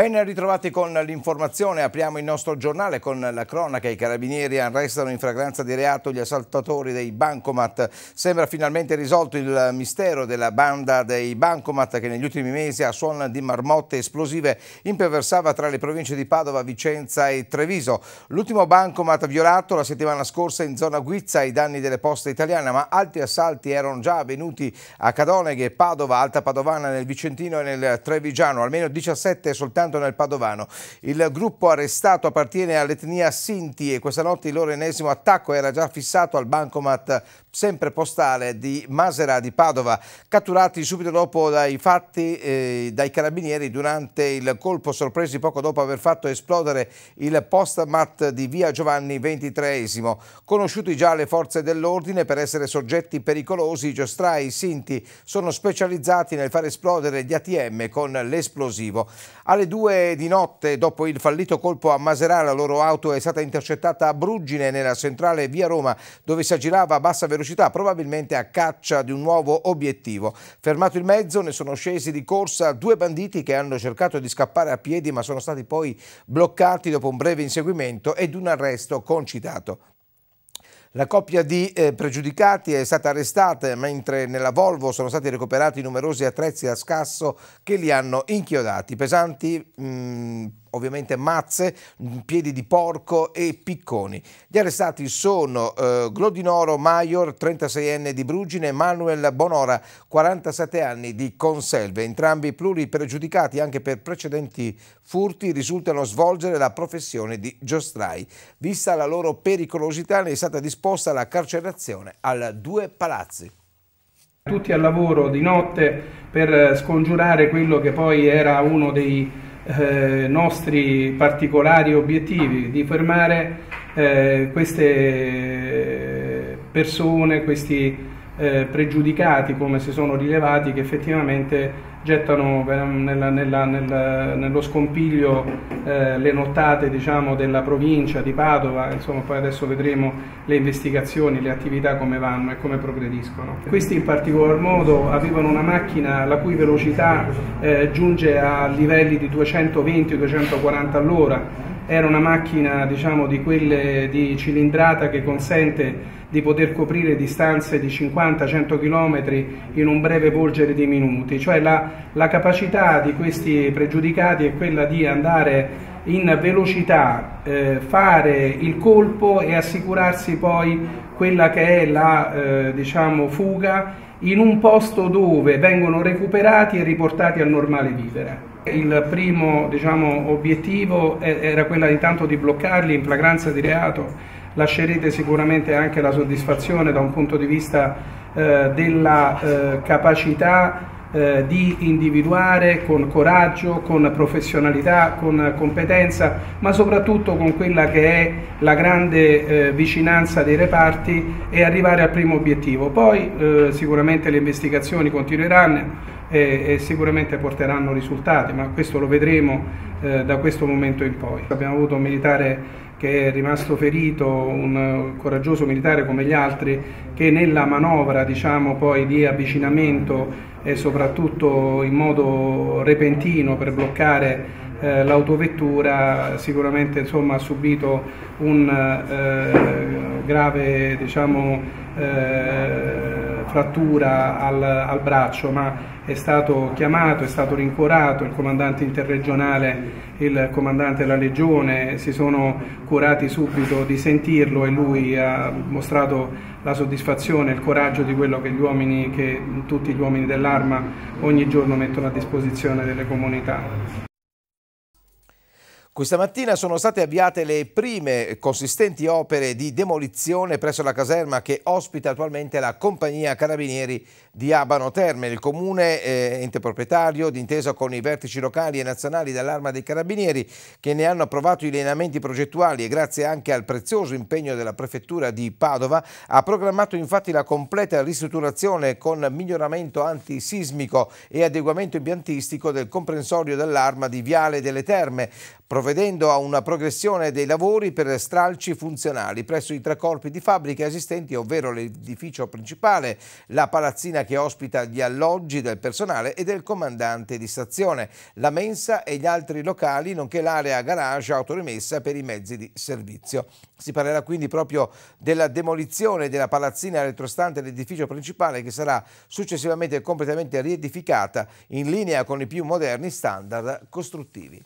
Ben ritrovati con l'informazione, apriamo il nostro giornale con la cronaca. I carabinieri arrestano in fragranza di reato gli assaltatori dei bancomat. Sembra finalmente risolto il mistero della banda dei bancomat che negli ultimi mesi a suon di marmotte esplosive imperversava tra le province di Padova, Vicenza e Treviso. L'ultimo bancomat violato la settimana scorsa in zona Guizza ai danni delle poste italiane, ma altri assalti erano già avvenuti a Cadoneghe, Padova, Alta Padovana, nel Vicentino e nel Trevigiano. Almeno 17 soltanto soltanto nel Padovano. Il gruppo arrestato appartiene all'etnia Sinti e questa notte il loro ennesimo attacco era già fissato al bancomat sempre postale di Masera di Padova, catturati subito dopo dai fatti eh, dai carabinieri durante il colpo sorpresi poco dopo aver fatto esplodere il postamat di via Giovanni XXIII. Conosciuti già le forze dell'ordine per essere soggetti pericolosi, i giostrai e sinti sono specializzati nel far esplodere gli ATM con l'esplosivo. Alle due di notte, dopo il fallito colpo a Masera la loro auto è stata intercettata a Bruggine nella centrale via Roma, dove si aggirava a bassa velocità velocità, probabilmente a caccia di un nuovo obiettivo. Fermato il mezzo, ne sono scesi di corsa due banditi che hanno cercato di scappare a piedi ma sono stati poi bloccati dopo un breve inseguimento ed un arresto concitato. La coppia di eh, pregiudicati è stata arrestata mentre nella Volvo sono stati recuperati numerosi attrezzi a scasso che li hanno inchiodati. Pesanti mh, mm, ovviamente mazze, piedi di porco e picconi. Gli arrestati sono eh, Glodinoro Maior, 36enne di Brugine, e Manuel Bonora, 47 anni di Conselve. Entrambi pluripregiudicati anche per precedenti furti risultano svolgere la professione di giostrai. Vista la loro pericolosità ne è stata disposta la carcerazione al Due Palazzi tutti al lavoro di notte per scongiurare quello che poi era uno dei eh, nostri particolari obiettivi, di fermare eh, queste eh, persone, questi eh, pregiudicati come si sono rilevati che effettivamente gettano nella, nella, nella, nello scompiglio eh, le nottate diciamo, della provincia di Padova, insomma poi adesso vedremo le investigazioni, le attività come vanno e come progrediscono. Questi in particolar modo avevano una macchina la cui velocità eh, giunge a livelli di 220-240 all'ora, era una macchina diciamo, di quelle di cilindrata che consente di poter coprire distanze di 50-100 km in un breve volgere di minuti, cioè la, la capacità di questi pregiudicati è quella di andare in velocità, eh, fare il colpo e assicurarsi poi quella che è la eh, diciamo, fuga in un posto dove vengono recuperati e riportati al normale vivere. Il primo diciamo, obiettivo era quello intanto di bloccarli in flagranza di reato, lascerete sicuramente anche la soddisfazione da un punto di vista eh, della eh, capacità eh, di individuare con coraggio, con professionalità, con competenza, ma soprattutto con quella che è la grande eh, vicinanza dei reparti e arrivare al primo obiettivo. Poi eh, sicuramente le investigazioni continueranno e, e, sicuramente porteranno risultati, ma questo lo vedremo eh, da questo momento in poi. Abbiamo avuto un militare che è rimasto ferito, un eh, coraggioso militare come gli altri, che nella manovra diciamo, poi, di avvicinamento e soprattutto in modo repentino per bloccare eh, l'autovettura sicuramente insomma, ha subito un eh, grave diciamo, eh, frattura al, al, braccio, ma è stato chiamato, è stato rincuorato, il comandante interregionale, il comandante della legione si sono curati subito di sentirlo e lui ha mostrato la soddisfazione, il coraggio di quello che, gli uomini, che tutti gli uomini dell'arma ogni giorno mettono a disposizione delle comunità. Questa mattina sono state avviate le prime consistenti opere di demolizione presso la caserma che ospita attualmente la compagnia Carabinieri di Abano Terme. Il comune, eh, ente proprietario, d'intesa con i vertici locali e nazionali dell'Arma dei Carabinieri che ne hanno approvato i lineamenti progettuali e grazie anche al prezioso impegno della prefettura di Padova, ha programmato infatti la completa ristrutturazione con miglioramento antisismico e adeguamento impiantistico del comprensorio dell'Arma di Viale delle Terme provvedendo a una progressione dei lavori per stralci funzionali presso i tre corpi di fabbriche esistenti, ovvero l'edificio principale, la palazzina che ospita gli alloggi del personale e del comandante di stazione, la mensa e gli altri locali, nonché l'area garage autorimessa per i mezzi di servizio. Si parlerà quindi proprio della demolizione della palazzina retrostante all'edificio principale che sarà successivamente completamente riedificata in linea con i più moderni standard costruttivi.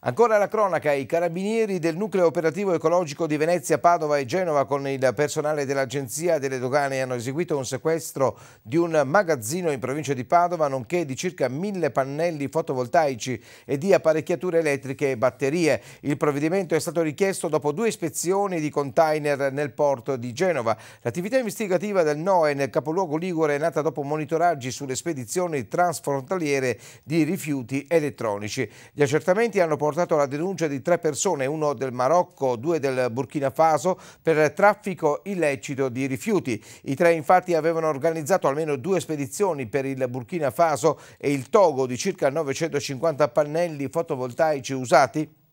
Ancora la cronaca, i carabinieri del nucleo operativo ecologico di Venezia, Padova e Genova con il personale dell'Agenzia delle Dogane hanno eseguito un sequestro di un magazzino in provincia di Padova nonché di circa mille pannelli fotovoltaici e di apparecchiature elettriche e batterie. Il provvedimento è stato richiesto dopo due ispezioni di container nel porto di Genova. L'attività investigativa del NOE nel capoluogo Ligure è nata dopo monitoraggi sulle spedizioni transfrontaliere di rifiuti elettronici. Gli accertamenti hanno portato portato alla denuncia di tre persone, uno del Marocco, due del Burkina Faso, per traffico illecito di rifiuti. I tre infatti avevano organizzato almeno due spedizioni per il Burkina Faso e il Togo di circa 950 pannelli fotovoltaici usati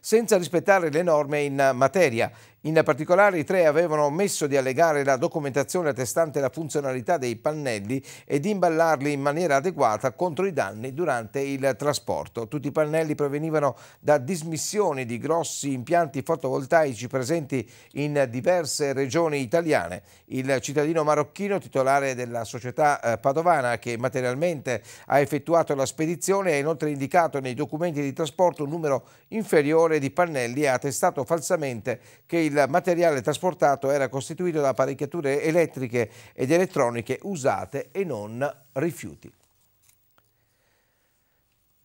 senza rispettare le norme in materia. In particolare i tre avevano omesso di allegare la documentazione attestante la funzionalità dei pannelli e di imballarli in maniera adeguata contro i danni durante il trasporto. Tutti i pannelli provenivano da dismissioni di grossi impianti fotovoltaici presenti in diverse regioni italiane. Il cittadino marocchino, titolare della società eh, padovana che materialmente ha effettuato la spedizione, ha inoltre indicato nei documenti di trasporto un numero inferiore di pannelli e ha attestato falsamente che il il materiale trasportato era costituito da apparecchiature elettriche ed elettroniche usate e non rifiuti.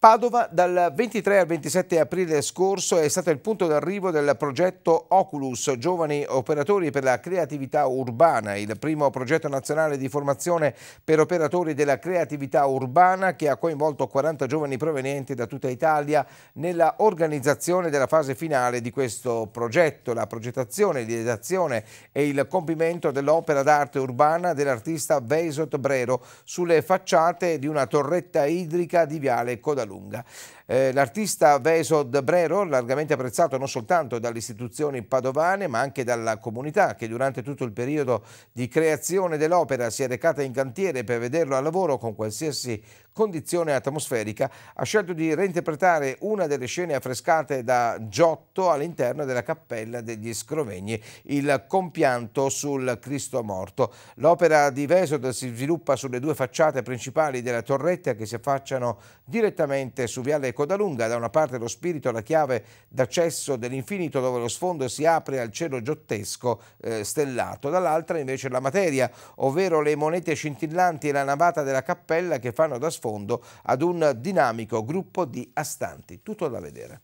Padova dal 23 al 27 aprile scorso è stato il punto d'arrivo del progetto Oculus, giovani operatori per la creatività urbana, il primo progetto nazionale di formazione per operatori della creatività urbana che ha coinvolto 40 giovani provenienti da tutta Italia nella organizzazione della fase finale di questo progetto, la progettazione, l'ideazione e il compimento dell'opera d'arte urbana dell'artista Veisot Brero sulle facciate di una torretta idrica di Viale Codalù lunga. Eh, l'artista Vesod Brero, largamente apprezzato non soltanto dalle istituzioni padovane ma anche dalla comunità che durante tutto il periodo di creazione dell'opera si è recata in cantiere per vederlo al lavoro con qualsiasi condizione atmosferica, ha scelto di reinterpretare una delle scene affrescate da Giotto all'interno della cappella degli Scrovegni, il compianto sul Cristo morto. L'opera di Vesod si sviluppa sulle due facciate principali della torretta che si affacciano direttamente direttamente su Viale Codalunga, da una parte lo spirito la chiave d'accesso dell'infinito dove lo sfondo si apre al cielo giottesco eh, stellato, dall'altra invece la materia, ovvero le monete scintillanti e la navata della cappella che fanno da sfondo ad un dinamico gruppo di astanti. Tutto da vedere.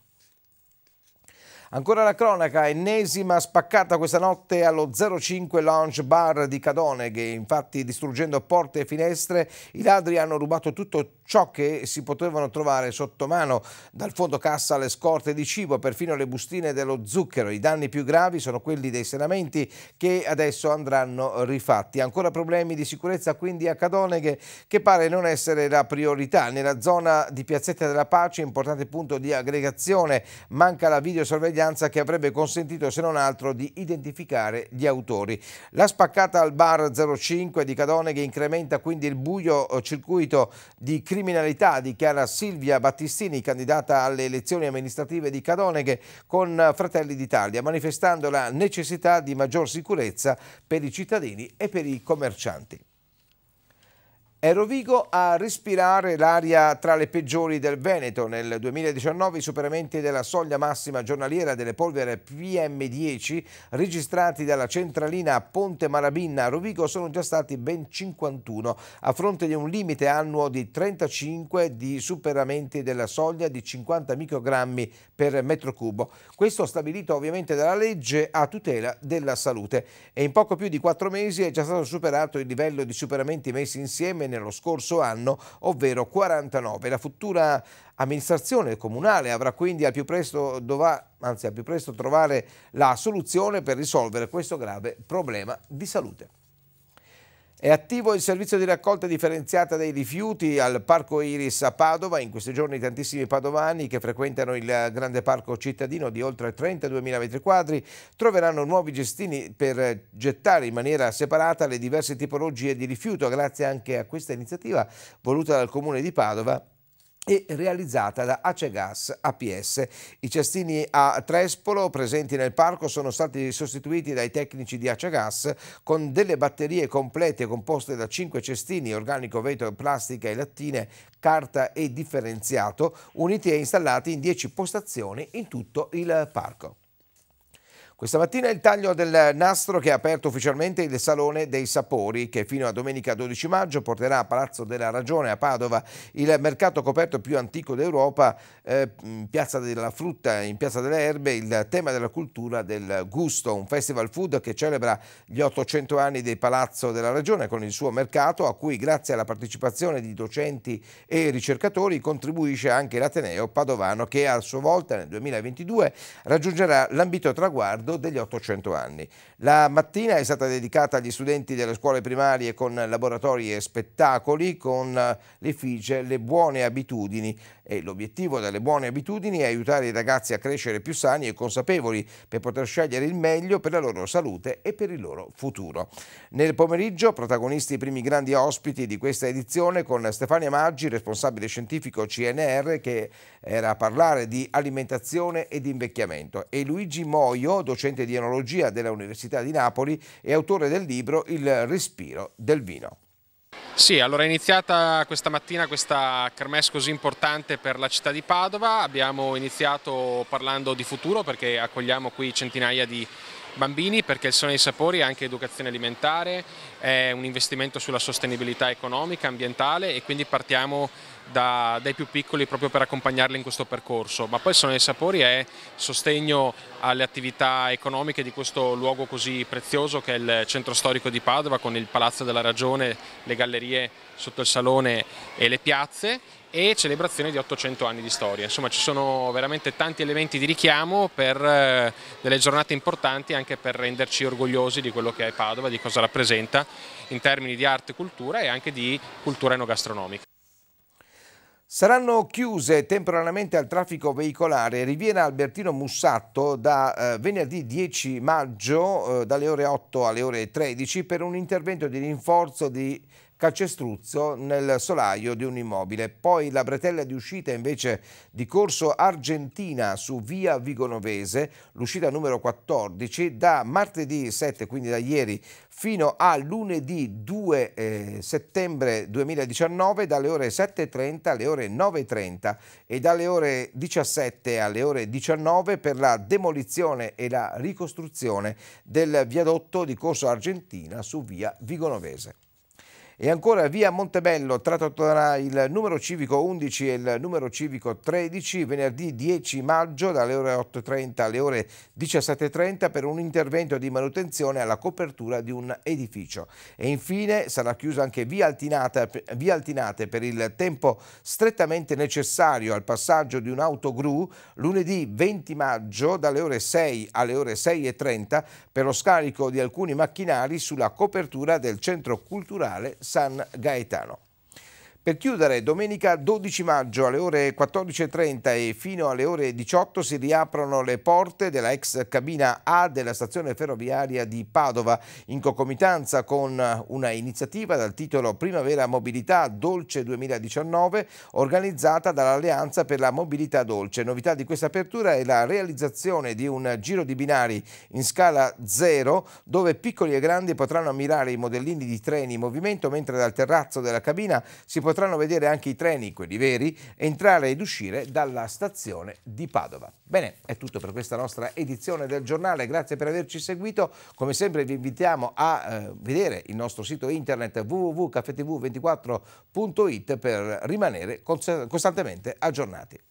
Ancora la cronaca, ennesima spaccata questa notte allo 05 Lounge Bar di Cadoneghe, infatti distruggendo porte e finestre i ladri hanno rubato tutto ciò che si potevano trovare sotto mano, dal fondo cassa alle scorte di cibo, perfino le bustine dello zucchero. I danni più gravi sono quelli dei senamenti che adesso andranno rifatti. Ancora problemi di sicurezza quindi a Cadoneghe che pare non essere la priorità. Nella zona di Piazzetta della Pace, importante punto di aggregazione, manca la videosorveglianza sorveglianza che avrebbe consentito se non altro di identificare gli autori. La spaccata al bar 05 di Cadone che incrementa quindi il buio eh, circuito di criminalità dichiara Silvia Battistini, candidata alle elezioni amministrative di Cadoneghe con Fratelli d'Italia, manifestando la necessità di maggior sicurezza per i cittadini e per i commercianti. È Rovigo a respirare l'aria tra le peggiori del Veneto. Nel 2019 i superamenti della soglia massima giornaliera delle polvere PM10 registrati dalla centralina Ponte Marabinna a Rovigo sono già stati ben 51 a fronte di un limite annuo di 35 di superamenti della soglia di 50 microgrammi per metro cubo. Questo stabilito ovviamente dalla legge a tutela della salute e in poco più di 4 mesi è già stato superato il livello di superamenti messi insieme nello scorso anno, ovvero 49. La futura amministrazione comunale avrà quindi al più presto, dovrà, anzi, al più presto trovare la soluzione per risolvere questo grave problema di salute. È attivo il servizio di raccolta differenziata dei rifiuti al Parco Iris a Padova. In questi giorni tantissimi padovani che frequentano il grande parco cittadino di oltre 32.000 m2 troveranno nuovi gestini per gettare in maniera separata le diverse tipologie di rifiuto grazie anche a questa iniziativa voluta dal Comune di Padova e realizzata da Acegas APS. I cestini a Trespolo presenti nel parco sono stati sostituiti dai tecnici di Acegas con delle batterie complete composte da 5 cestini, organico, vetro, plastica e lattine, carta e differenziato, uniti e installati in 10 postazioni in tutto il parco. Questa mattina il taglio del nastro che ha aperto ufficialmente il Salone dei Sapori che fino a domenica 12 maggio porterà a Palazzo della Ragione a Padova il mercato coperto più antico d'Europa eh, in Piazza della Frutta, in Piazza delle Erbe, il tema della cultura del gusto, un festival food che celebra gli 800 anni del Palazzo della Ragione con il suo mercato a cui grazie alla partecipazione di docenti e ricercatori contribuisce anche l'Ateneo Padovano che a sua volta nel 2022 raggiungerà l'ambito traguardo ricordo degli 800 anni. La mattina è stata dedicata agli studenti delle scuole primarie con laboratori e spettacoli con l'effigie Le buone abitudini e l'obiettivo delle buone abitudini è aiutare i ragazzi a crescere più sani e consapevoli per poter scegliere il meglio per la loro salute e per il loro futuro. Nel pomeriggio protagonisti i primi grandi ospiti di questa edizione con Stefania Maggi, responsabile scientifico CNR che era a parlare di alimentazione ed invecchiamento e Luigi Moio, docente di enologia della Università di Napoli e autore del libro Il respiro del vino. Sì, allora è iniziata questa mattina questa kermesse così importante per la città di Padova, abbiamo iniziato parlando di futuro perché accogliamo qui centinaia di bambini perché il Sole dei Sapori è anche educazione alimentare, è un investimento sulla sostenibilità economica, ambientale e quindi partiamo da, dai più piccoli proprio per accompagnarli in questo percorso, ma poi Sono i Sapori è sostegno alle attività economiche di questo luogo così prezioso che è il centro storico di Padova con il Palazzo della Ragione, le gallerie sotto il salone e le piazze e celebrazione di 800 anni di storia. Insomma ci sono veramente tanti elementi di richiamo per eh, delle giornate importanti anche per renderci orgogliosi di quello che è Padova, di cosa rappresenta in termini di arte e cultura e anche di cultura enogastronomica. Saranno chiuse temporaneamente al traffico veicolare Riviera Albertino Mussatto da eh, venerdì 10 maggio eh, dalle ore 8 alle ore 13 per un intervento di rinforzo di calcestruzzo nel solaio di un immobile. Poi la bretella di uscita invece di Corso Argentina su via Vigonovese, l'uscita numero 14, da martedì 7, quindi da ieri, fino a lunedì 2 eh, settembre 2019 dalle ore 7.30 alle ore 9.30 e dalle ore 17 alle ore 19 per la demolizione e la ricostruzione del viadotto di Corso Argentina su via Vigonovese. E ancora via Montebello tratto tra il numero civico 11 e il numero civico 13 venerdì 10 maggio dalle ore 8.30 alle ore 17.30 per un intervento di manutenzione alla copertura di un edificio. E infine sarà chiusa anche via Altinate, via Altinate per il tempo strettamente necessario al passaggio di un'autogru lunedì 20 maggio dalle ore 6 alle ore 6.30 per lo scarico di alcuni macchinari sulla copertura del centro culturale San Gaetano. Per chiudere, domenica 12 maggio alle ore 14.30 e fino alle ore 18 si riaprono le porte della ex cabina A della stazione ferroviaria di Padova in concomitanza con una iniziativa dal titolo Primavera Mobilità Dolce 2019 organizzata dall'Alleanza per la Mobilità Dolce. Novità di questa apertura è la realizzazione di un giro di binari in scala zero dove piccoli e grandi potranno ammirare i modellini di treni in movimento mentre dal terrazzo della cabina si potrà potranno vedere anche i treni, quelli veri, entrare ed uscire dalla stazione di Padova. Bene, è tutto per questa nostra edizione del giornale, grazie per averci seguito, come sempre vi invitiamo a eh, vedere il nostro sito internet wwwcafetv 24it per rimanere costantemente aggiornati.